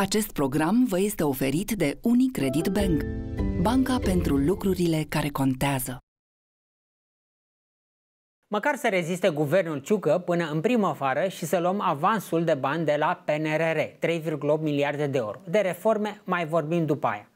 Acest program vă este oferit de Unicredit Bank, banca pentru lucrurile care contează. Măcar să reziste guvernul Ciucă până în primăvară și să luăm avansul de bani de la PNRR, 3,8 miliarde de euro. De reforme mai vorbim după aia.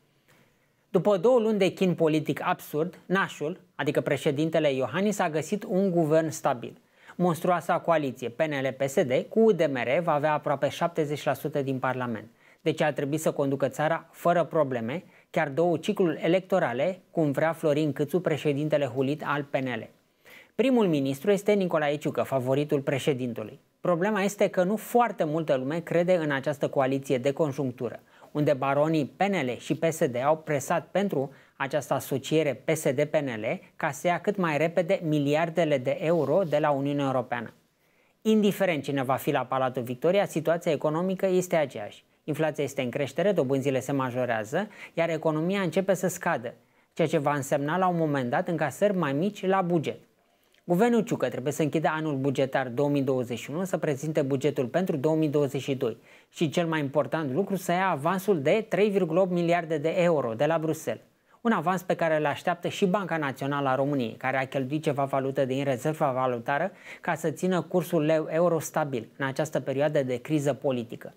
După două luni de chin politic absurd, Nașul, adică președintele Iohannis, a găsit un guvern stabil. Monstruoasa coaliție PNL-PSD cu UDMR va avea aproape 70% din Parlament deci ar trebui să conducă țara fără probleme, chiar două cicluri electorale, cum vrea Florin Câțu, președintele hulit al PNL. Primul ministru este Nicolae Ciucă, favoritul președintului. Problema este că nu foarte multă lume crede în această coaliție de conjunctură, unde baronii PNL și PSD au presat pentru această asociere PSD-PNL ca să ia cât mai repede miliardele de euro de la Uniunea Europeană. Indiferent cine va fi la Palatul Victoria, situația economică este aceeași inflația este în creștere, dobânzile se majorează, iar economia începe să scadă, ceea ce va însemna la un moment dat încasări mai mici la buget. Guvernul Ciucă trebuie să închidă anul bugetar 2021, să prezinte bugetul pentru 2022 și cel mai important lucru să ia avansul de 3,8 miliarde de euro de la Bruxelles. Un avans pe care îl așteaptă și Banca Națională a României, care a cheltuit ceva valută din rezerva valutară ca să țină cursul leu-euro stabil în această perioadă de criză politică.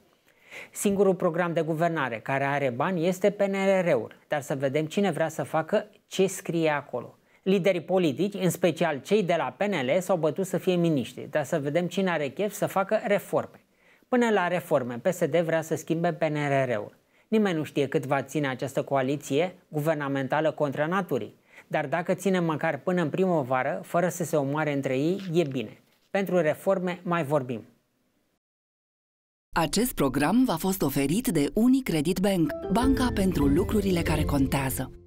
Singurul program de guvernare care are bani este PNRR-ul, dar să vedem cine vrea să facă ce scrie acolo. Liderii politici, în special cei de la PNL, s-au bătut să fie miniștri, dar să vedem cine are chef să facă reforme. Până la reforme, PSD vrea să schimbe PNRR-ul. Nimeni nu știe cât va ține această coaliție guvernamentală contra naturii, dar dacă ține măcar până în primăvară, fără să se omoare între ei, e bine. Pentru reforme mai vorbim. Acest program v-a fost oferit de Unicredit Bank, banca pentru lucrurile care contează.